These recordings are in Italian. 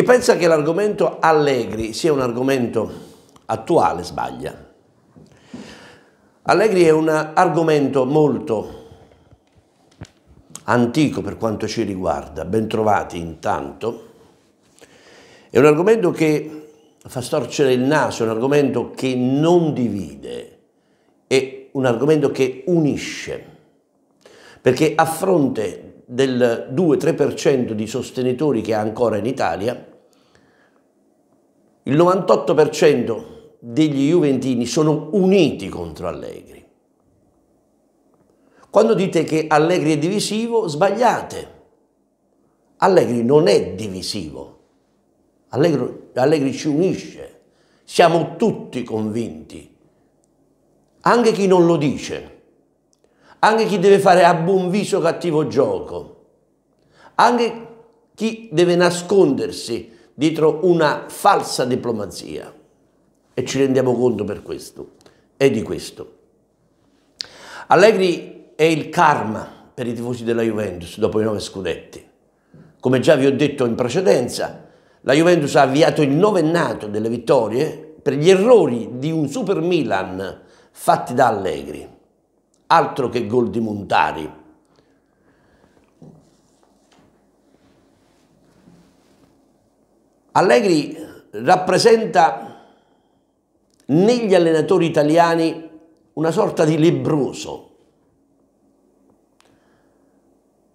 Chi pensa che l'argomento Allegri sia un argomento attuale sbaglia. Allegri è un argomento molto antico per quanto ci riguarda, ben trovati intanto. È un argomento che fa storcere il naso, è un argomento che non divide, è un argomento che unisce, perché a fronte del 2-3% di sostenitori che ha ancora in Italia, il 98% degli Juventini sono uniti contro Allegri. Quando dite che Allegri è divisivo, sbagliate. Allegri non è divisivo. Allegri, Allegri ci unisce. Siamo tutti convinti. Anche chi non lo dice. Anche chi deve fare a buon viso cattivo gioco. Anche chi deve nascondersi dietro una falsa diplomazia e ci rendiamo conto per questo e di questo. Allegri è il karma per i tifosi della Juventus dopo i nove scudetti. Come già vi ho detto in precedenza, la Juventus ha avviato il novennato delle vittorie per gli errori di un Super Milan fatti da Allegri. Altro che gol di Montari Allegri rappresenta negli allenatori italiani una sorta di lebroso,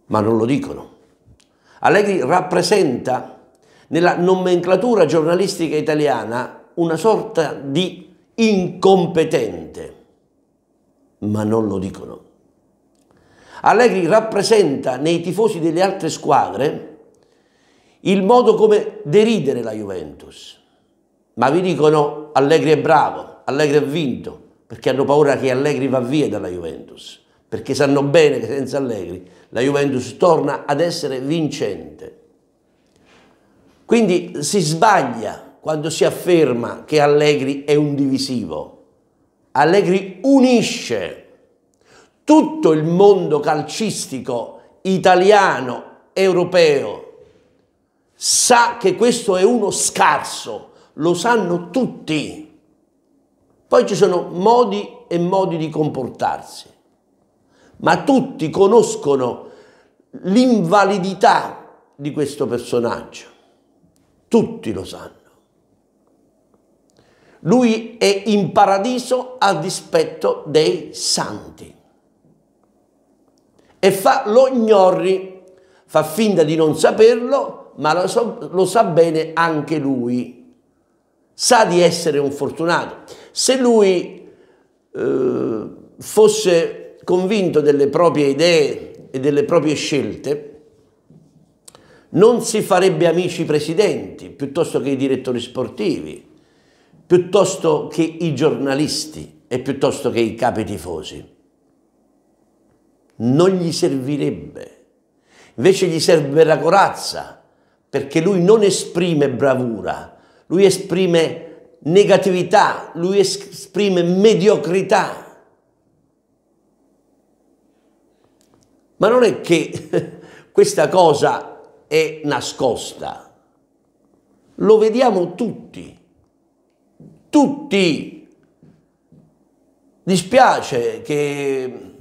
ma non lo dicono. Allegri rappresenta nella nomenclatura giornalistica italiana una sorta di incompetente, ma non lo dicono. Allegri rappresenta nei tifosi delle altre squadre il modo come deridere la Juventus. Ma vi dicono Allegri è bravo, Allegri ha vinto, perché hanno paura che Allegri va via dalla Juventus, perché sanno bene che senza Allegri la Juventus torna ad essere vincente. Quindi si sbaglia quando si afferma che Allegri è un divisivo. Allegri unisce tutto il mondo calcistico italiano, europeo, sa che questo è uno scarso, lo sanno tutti. Poi ci sono modi e modi di comportarsi, ma tutti conoscono l'invalidità di questo personaggio, tutti lo sanno. Lui è in paradiso a dispetto dei santi e fa lo ignori, fa finta di non saperlo ma lo, so, lo sa bene anche lui, sa di essere un fortunato. Se lui eh, fosse convinto delle proprie idee e delle proprie scelte, non si farebbe amici presidenti, piuttosto che i direttori sportivi, piuttosto che i giornalisti e piuttosto che i capi tifosi. Non gli servirebbe, invece gli serve la corazza, perché lui non esprime bravura, lui esprime negatività, lui esprime mediocrità. Ma non è che questa cosa è nascosta, lo vediamo tutti, tutti. Dispiace che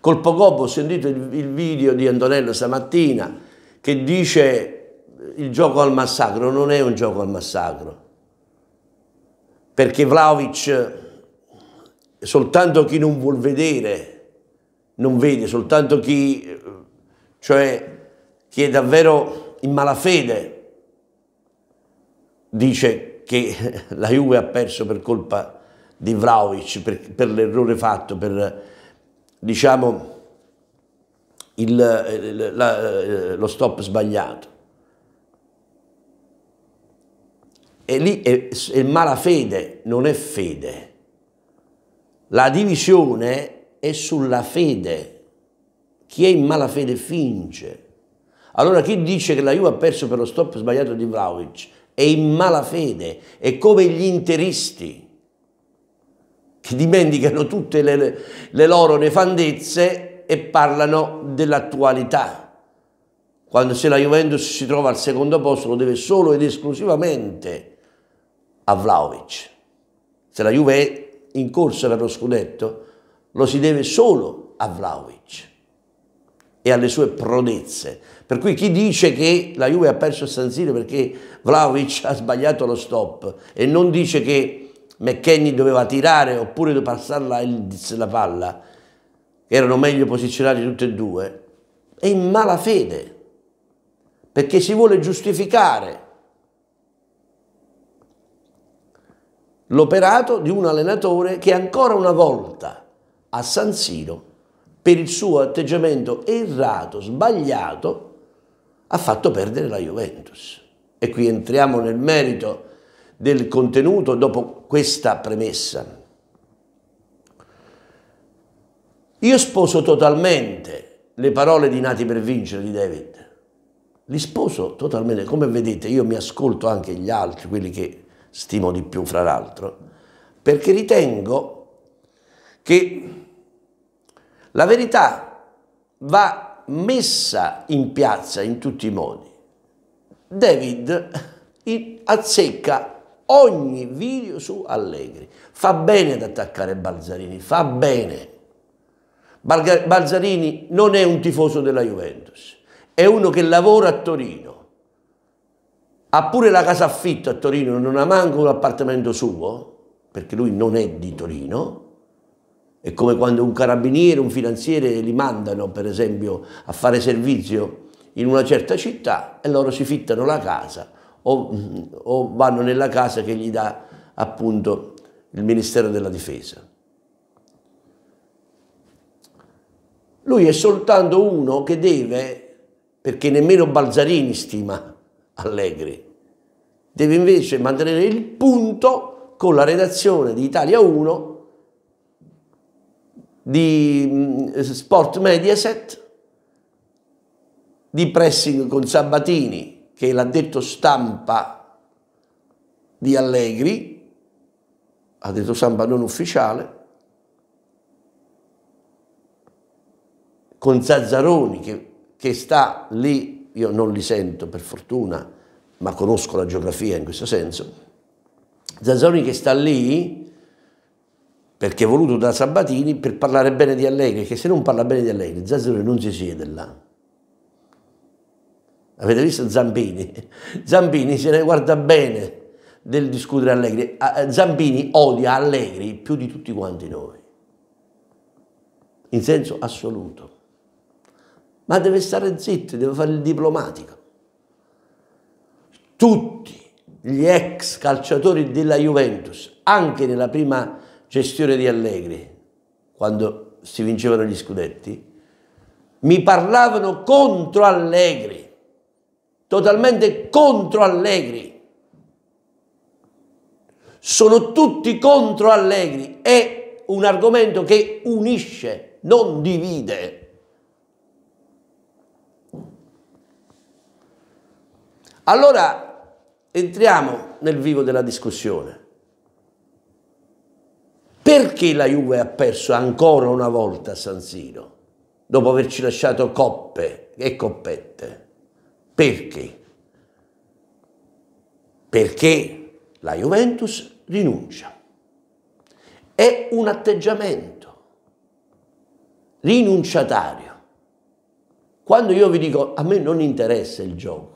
col Pocopo ho sentito il video di Antonello stamattina, che dice il gioco al massacro non è un gioco al massacro, perché Vlaovic soltanto chi non vuol vedere non vede, soltanto chi, cioè, chi è davvero in malafede dice che la Juve ha perso per colpa di Vlaovic, per, per l'errore fatto, per diciamo il, eh, la, eh, lo stop sbagliato. E lì è, è malafede, non è fede. La divisione è sulla fede. Chi è in malafede finge. Allora chi dice che la Juve ha perso per lo stop sbagliato di Vlaovic è in malafede, è come gli interisti che dimenticano tutte le, le loro nefandezze e parlano dell'attualità. Quando se la Juventus si trova al secondo posto lo deve solo ed esclusivamente a Vlaovic. Se la Juve è in corsa per lo scudetto lo si deve solo a Vlaovic e alle sue prodezze. Per cui chi dice che la Juve ha perso San Siro perché Vlaovic ha sbagliato lo stop e non dice che McKenny doveva tirare oppure passarla la palla, erano meglio posizionati tutti e due, è in malafede, perché si vuole giustificare l'operato di un allenatore che ancora una volta a San Siro, per il suo atteggiamento errato, sbagliato, ha fatto perdere la Juventus. E qui entriamo nel merito del contenuto dopo questa premessa. Io sposo totalmente le parole di Nati per vincere di David. Li sposo totalmente. Come vedete, io mi ascolto anche gli altri, quelli che stimo di più, fra l'altro, perché ritengo che la verità va messa in piazza in tutti i modi. David azzecca ogni video su Allegri. Fa bene ad attaccare Balzarini, fa bene Balzarini non è un tifoso della Juventus, è uno che lavora a Torino, ha pure la casa affitta a Torino, non ha manco un appartamento suo, perché lui non è di Torino, è come quando un carabiniere, un finanziere li mandano per esempio a fare servizio in una certa città e loro si fittano la casa o, o vanno nella casa che gli dà appunto il Ministero della Difesa. Lui è soltanto uno che deve, perché nemmeno Balzarini stima Allegri, deve invece mantenere il punto con la redazione di Italia 1 di mm, Sport Mediaset, di pressing con Sabatini, che l'ha detto stampa di Allegri, ha detto stampa non ufficiale, con Zazzaroni che, che sta lì, io non li sento per fortuna, ma conosco la geografia in questo senso, Zazzaroni che sta lì perché è voluto da Sabatini per parlare bene di Allegri, che se non parla bene di Allegri Zazzaroni non si siede là. Avete visto Zampini? Zampini se ne guarda bene del discutere Allegri. Eh, Zampini odia Allegri più di tutti quanti noi, in senso assoluto ma deve stare zitto, deve fare il diplomatico. Tutti gli ex calciatori della Juventus, anche nella prima gestione di Allegri, quando si vincevano gli scudetti, mi parlavano contro Allegri, totalmente contro Allegri. Sono tutti contro Allegri, è un argomento che unisce, non divide. Allora entriamo nel vivo della discussione. Perché la Juve ha perso ancora una volta a San Siro, dopo averci lasciato coppe e coppette? Perché? Perché la Juventus rinuncia. È un atteggiamento rinunciatario. Quando io vi dico a me non interessa il gioco,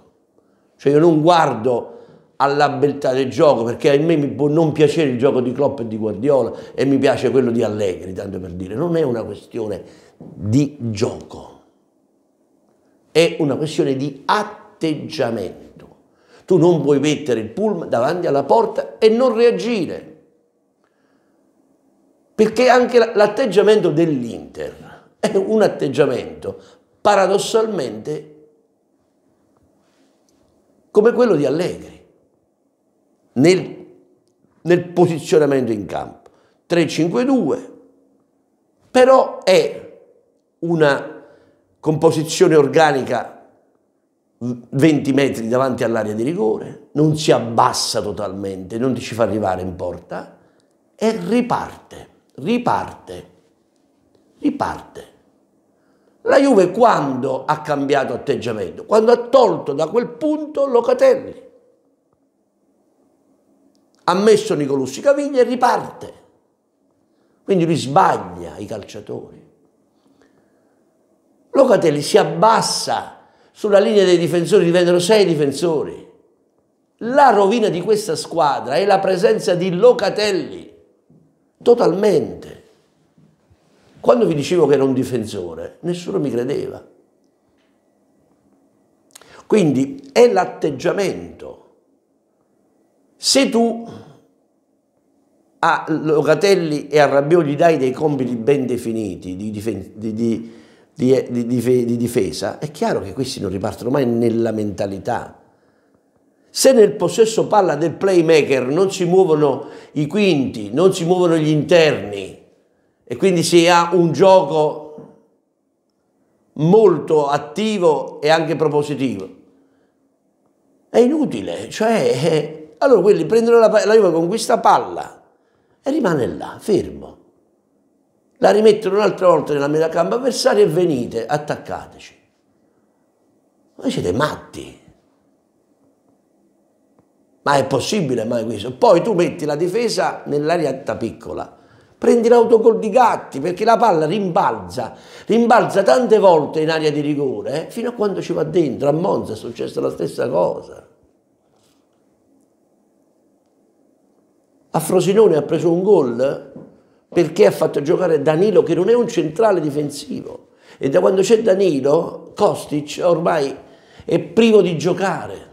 cioè io non guardo alla beltà del gioco, perché a me mi può non piacere il gioco di Klopp e di Guardiola e mi piace quello di Allegri, tanto per dire, non è una questione di gioco, è una questione di atteggiamento. Tu non puoi mettere il pullman davanti alla porta e non reagire. Perché anche l'atteggiamento dell'Inter è un atteggiamento paradossalmente come quello di Allegri nel, nel posizionamento in campo. 3-5-2, però è una composizione organica 20 metri davanti all'area di rigore, non si abbassa totalmente, non ti ci fa arrivare in porta e riparte, riparte, riparte. La Juve quando ha cambiato atteggiamento? Quando ha tolto da quel punto Locatelli. Ha messo Nicolussi Caviglia e riparte. Quindi lui sbaglia i calciatori. Locatelli si abbassa sulla linea dei difensori, diventano sei difensori. La rovina di questa squadra è la presenza di Locatelli, totalmente. Quando vi dicevo che era un difensore, nessuno mi credeva. Quindi è l'atteggiamento. Se tu a Locatelli e a Rabiot gli dai dei compiti ben definiti di, difen di, di, di, difesa, è chiaro che questi non ripartono mai nella mentalità. Se nel possesso palla del playmaker non si muovono i quinti, non si muovono gli interni, e quindi si ha un gioco molto attivo e anche propositivo. È inutile, cioè, eh, allora quelli prendono la, la Juve con questa palla e rimane là, fermo. La rimettono un'altra volta nella metà campo avversaria e venite, attaccateci. Ma siete matti. Ma è possibile mai questo? Poi tu metti la difesa nell'area piccola prendi l'autogol di Gatti perché la palla rimbalza, rimbalza tante volte in area di rigore eh, fino a quando ci va dentro. A Monza è successa la stessa cosa. A Frosinone ha preso un gol eh, perché ha fatto giocare Danilo che non è un centrale difensivo e da quando c'è Danilo Kostic ormai è privo di giocare.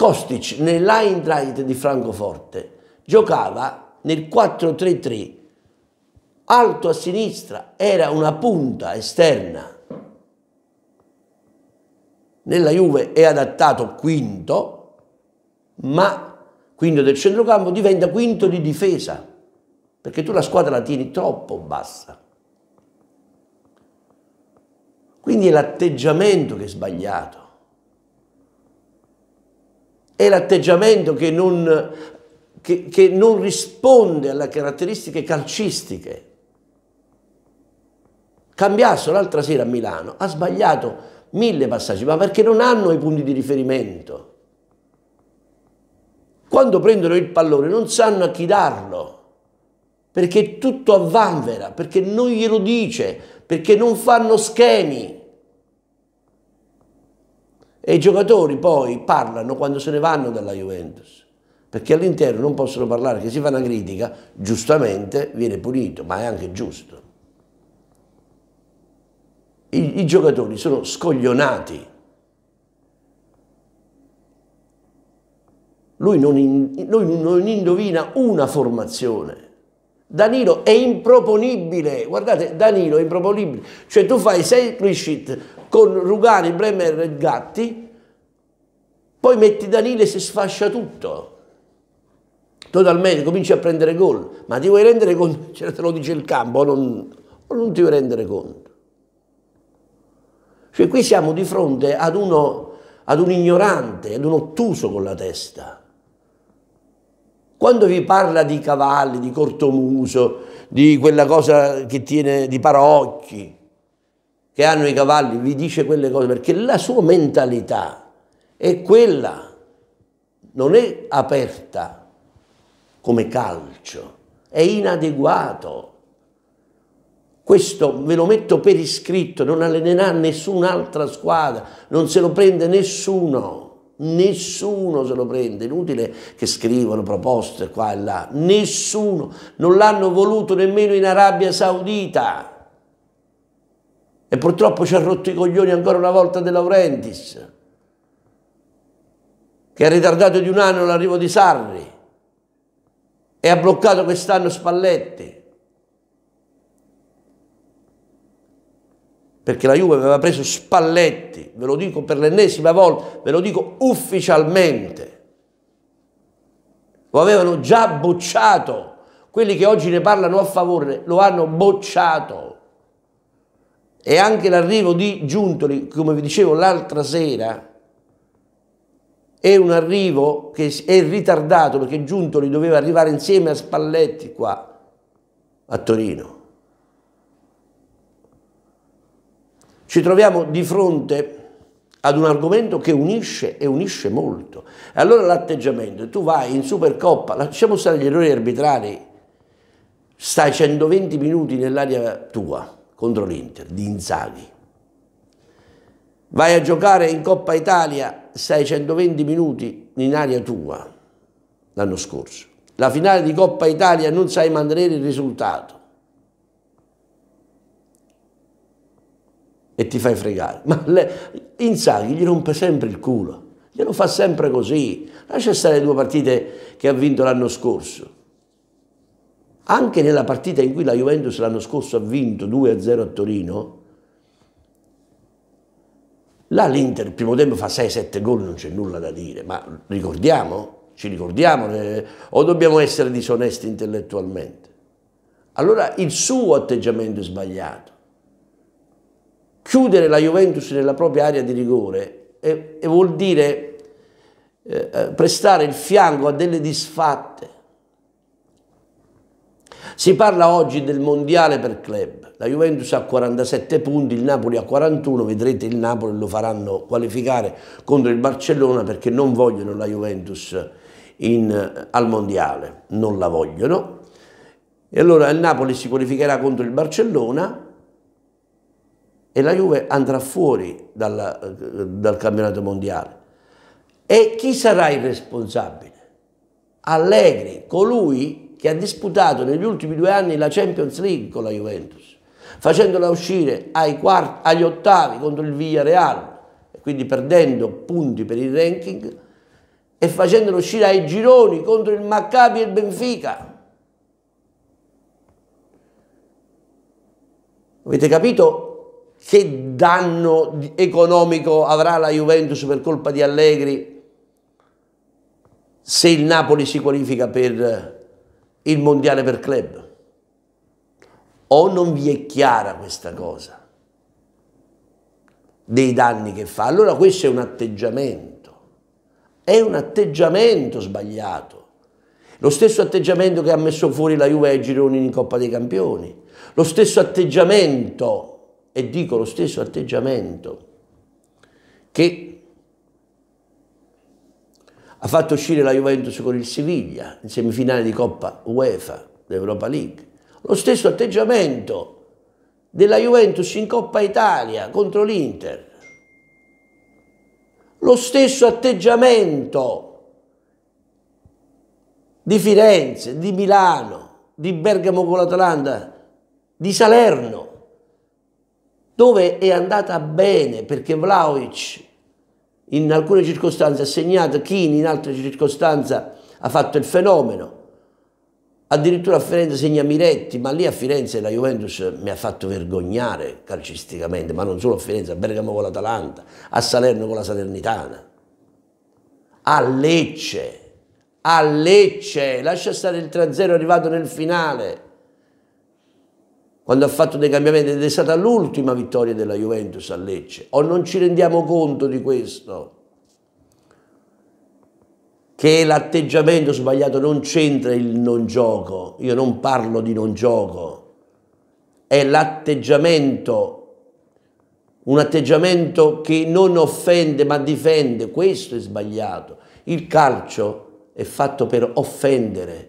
Kostic nell'Eintracht di Francoforte giocava nel 4-3-3, alto a sinistra, era una punta esterna. Nella Juve è adattato quinto, ma quinto del centrocampo diventa quinto di difesa, perché tu la squadra la tieni troppo bassa. Quindi è l'atteggiamento che è sbagliato è l'atteggiamento che non, che, che non risponde alle caratteristiche calcistiche. Cambiasso l'altra sera a Milano ha sbagliato mille passaggi, ma perché non hanno i punti di riferimento. Quando prendono il pallone non sanno a chi darlo, perché è tutto avvanvera, perché non glielo dice, perché non fanno schemi. E i giocatori poi parlano quando se ne vanno dalla Juventus, perché all'interno non possono parlare, che si fa una critica, giustamente viene punito, ma è anche giusto. I, i giocatori sono scoglionati. Lui non, in, lui non indovina una formazione. Danilo è improponibile, guardate, Danilo è improponibile, cioè tu fai sei clean con Rugani, Bremer e Gatti, poi metti Danile e si sfascia tutto. Totalmente, cominci a prendere gol. Ma ti vuoi rendere conto? Cioè, te lo dice il campo, o non, o non ti vuoi rendere conto? Cioè qui siamo di fronte ad, uno, ad un ignorante, ad un ottuso con la testa. Quando vi parla di cavalli, di cortomuso, di quella cosa che tiene di paraocchi, che hanno i cavalli vi dice quelle cose perché la sua mentalità è quella, non è aperta come calcio, è inadeguato. Questo ve lo metto per iscritto, non allenerà nessun'altra squadra, non se lo prende nessuno nessuno se lo prende, inutile che scrivano proposte qua e là, nessuno, non l'hanno voluto nemmeno in Arabia Saudita. E purtroppo ci ha rotto i coglioni ancora una volta De Laurentiis, che ha ritardato di un anno l'arrivo di Sarri e ha bloccato quest'anno Spalletti. Perché la Juve aveva preso Spalletti, ve lo dico per l'ennesima volta, ve lo dico ufficialmente. Lo avevano già bocciato. Quelli che oggi ne parlano a favore lo hanno bocciato e anche l'arrivo di Giuntoli, come vi dicevo l'altra sera, è un arrivo che è ritardato perché Giuntoli doveva arrivare insieme a Spalletti qua a Torino. Ci troviamo di fronte ad un argomento che unisce e unisce molto. E allora l'atteggiamento, tu vai in Supercoppa, lasciamo stare gli errori arbitrari, stai 120 minuti nell'area tua, contro l'Inter di Inzaghi. Vai a giocare in Coppa Italia 620 minuti in aria tua l'anno scorso. La finale di Coppa Italia non sai mantenere il risultato. E ti fai fregare. Ma le, Inzaghi gli rompe sempre il culo. Glielo fa sempre così. Lascia stare le due partite che ha vinto l'anno scorso anche nella partita in cui la Juventus l'anno scorso ha vinto 2-0 a Torino, là l'Inter il primo tempo fa 6-7 gol, non c'è nulla da dire, ma ricordiamo, ci ricordiamo, eh, o dobbiamo essere disonesti intellettualmente? Allora il suo atteggiamento è sbagliato. Chiudere la Juventus nella propria area di rigore e, eh, e vuol dire eh, eh, prestare il fianco a delle disfatte, si parla oggi del mondiale per club. La Juventus ha 47 punti, il Napoli ha 41, vedrete il Napoli lo faranno qualificare contro il Barcellona perché non vogliono la Juventus in, eh, al mondiale, non la vogliono. E allora il Napoli si qualificherà contro il Barcellona e la Juve andrà fuori dal, eh, dal campionato mondiale. E chi sarà il responsabile? Allegri, colui che ha disputato negli ultimi due anni la Champions League con la Juventus, facendola uscire quarti, agli ottavi contro il Villarreal, quindi perdendo punti per il ranking, e facendola uscire ai gironi contro il Maccabi e il Benfica. Avete capito che danno economico avrà la Juventus per colpa di Allegri se il Napoli si qualifica per il mondiale per club. O non vi è chiara questa cosa dei danni che fa. Allora questo è un atteggiamento, è un atteggiamento sbagliato. Lo stesso atteggiamento che ha messo fuori la Juve ai gironi in Coppa dei Campioni, lo stesso atteggiamento, e dico lo stesso atteggiamento, che ha fatto uscire la Juventus con il Siviglia in semifinale di Coppa UEFA d'Europa League. Lo stesso atteggiamento della Juventus in Coppa Italia contro l'Inter. Lo stesso atteggiamento di Firenze, di Milano, di Bergamo con l'Atalanta, di Salerno, dove è andata bene perché Vlaovic in alcune circostanze ha segnato, Chini in altre circostanze ha fatto il fenomeno. Addirittura a Firenze segna Miretti, ma lì a Firenze la Juventus mi ha fatto vergognare calcisticamente, ma non solo a Firenze, a Bergamo con l'Atalanta, a Salerno con la Salernitana, a Lecce, a Lecce, lascia stare il 3-0 arrivato nel finale, quando ha fatto dei cambiamenti ed è stata l'ultima vittoria della Juventus a Lecce. O non ci rendiamo conto di questo? Che l'atteggiamento sbagliato non c'entra il non gioco, io non parlo di non gioco, è l'atteggiamento, un atteggiamento che non offende ma difende, questo è sbagliato. Il calcio è fatto per offendere,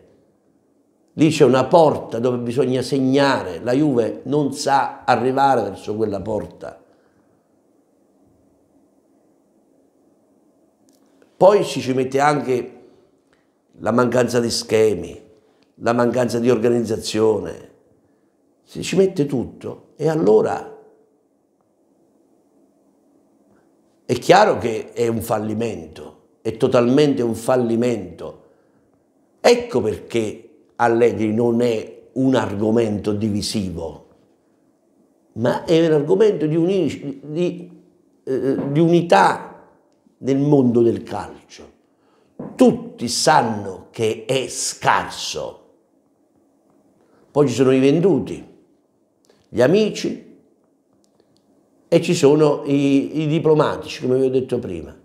Lì c'è una porta dove bisogna segnare, la Juve non sa arrivare verso quella porta. Poi ci ci mette anche la mancanza di schemi, la mancanza di organizzazione, si ci mette tutto e allora è chiaro che è un fallimento, è totalmente un fallimento. Ecco perché Allegri non è un argomento divisivo, ma è un argomento di, uni, di, eh, di unità nel mondo del calcio. Tutti sanno che è scarso. Poi ci sono i venduti, gli amici e ci sono i, i diplomatici, come vi ho detto prima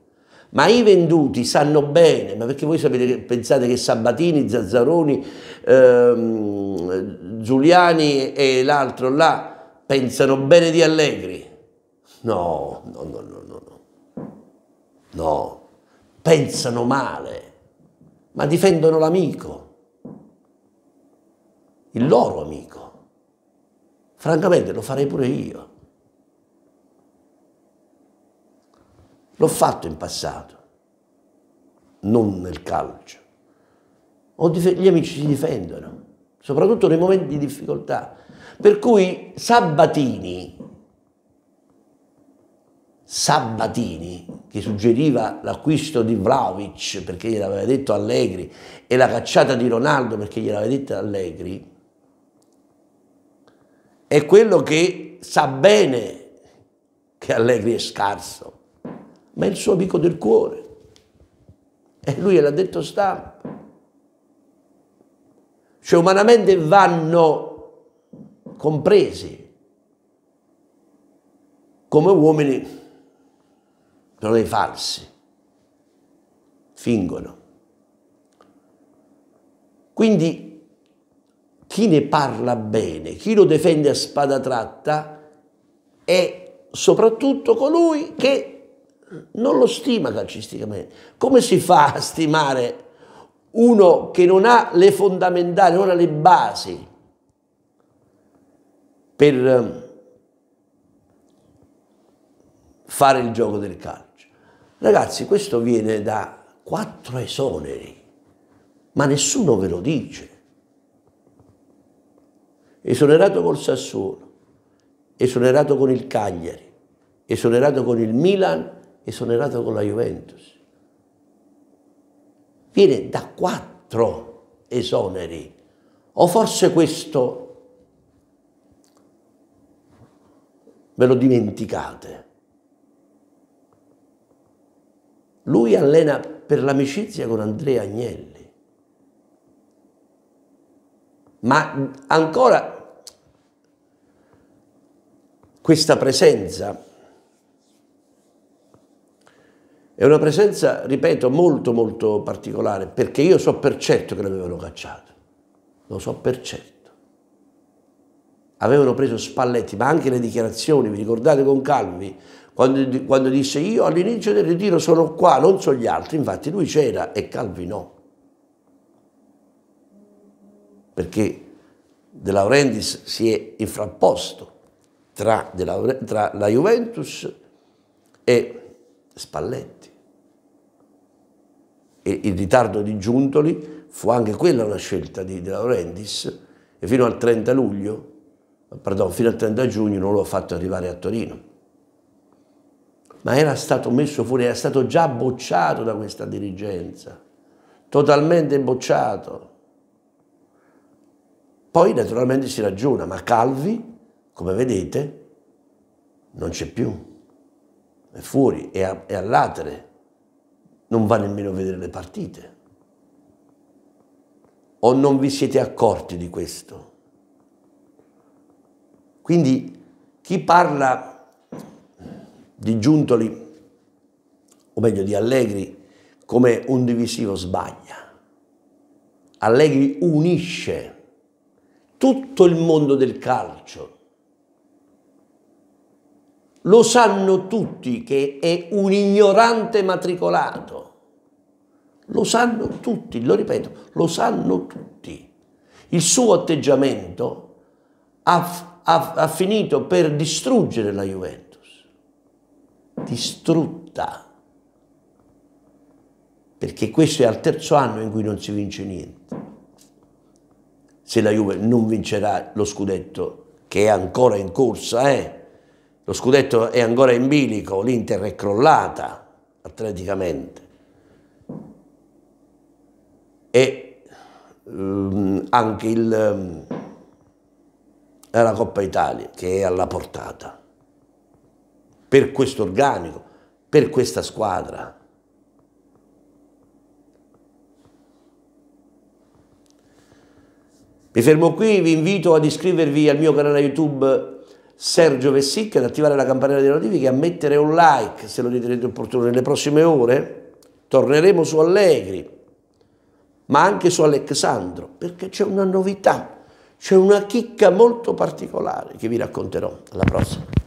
ma i venduti sanno bene, ma perché voi sapete, pensate che Sabatini, Zazzaroni, ehm, Giuliani e l'altro là pensano bene di Allegri? No, no, no, no, no, no, no, pensano male, ma difendono l'amico, il loro amico. Francamente lo farei pure io. L'ho fatto in passato, non nel calcio. gli amici si difendono, soprattutto nei momenti di difficoltà. Per cui Sabatini, Sabatini, che suggeriva l'acquisto di Vlaovic perché gliel'aveva detto Allegri e la cacciata di Ronaldo perché gliel'aveva detto Allegri, è quello che sa bene che Allegri è scarso ma è il suo amico del cuore. E lui l'ha detto stampa. Cioè umanamente vanno compresi come uomini, sono dei falsi, fingono. Quindi chi ne parla bene, chi lo difende a spada tratta è soprattutto colui che non lo stima calcisticamente. Come si fa a stimare uno che non ha le fondamentali, non ha le basi per ehm, fare il gioco del calcio? Ragazzi, questo viene da quattro esoneri, ma nessuno ve lo dice. Esonerato col Sassuolo, esonerato con il Cagliari, esonerato con il Milan esonerato con la Juventus. Viene da quattro esoneri. O forse questo ve lo dimenticate. Lui allena per l'amicizia con Andrea Agnelli. Ma ancora questa presenza È una presenza, ripeto, molto molto particolare, perché io so per certo che l'avevano cacciato. Lo so per certo. Avevano preso Spalletti, ma anche le dichiarazioni, vi ricordate con Calvi, quando, quando disse io all'inizio del ritiro sono qua, non so gli altri, infatti lui c'era e Calvi no. Perché De Laurentiis si è infrapposto tra, la, tra la Juventus e Spalletti e il ritardo di Giuntoli fu anche quella una scelta di De Laurentiis e fino al 30 luglio, pardon, fino al 30 giugno non l'ho fatto arrivare a Torino. Ma era stato messo fuori, era stato già bocciato da questa dirigenza, totalmente bocciato. Poi naturalmente si ragiona, ma Calvi, come vedete, non c'è più, è fuori, è, a, è all'atere non va nemmeno a vedere le partite. O non vi siete accorti di questo. Quindi chi parla di Giuntoli, o meglio di Allegri, come un divisivo sbaglia. Allegri unisce tutto il mondo del calcio, lo sanno tutti che è un ignorante matricolato. Lo sanno tutti, lo ripeto, lo sanno tutti. Il suo atteggiamento ha, ha, ha finito per distruggere la Juventus. Distrutta. Perché questo è al terzo anno in cui non si vince niente. Se la Juve non vincerà lo scudetto che è ancora in corsa, eh? Lo scudetto è ancora in bilico, l'Inter è crollata atleticamente. E ehm, anche il, eh, la Coppa Italia che è alla portata. Per questo organico, per questa squadra. Mi fermo qui, vi invito ad iscrivervi al mio canale YouTube Sergio Vessicchi ad attivare la campanella delle notifiche, a mettere un like se lo ritenete opportuno. Nelle prossime ore torneremo su Allegri, ma anche su Alexandro, perché c'è una novità, c'è una chicca molto particolare che vi racconterò. Alla prossima.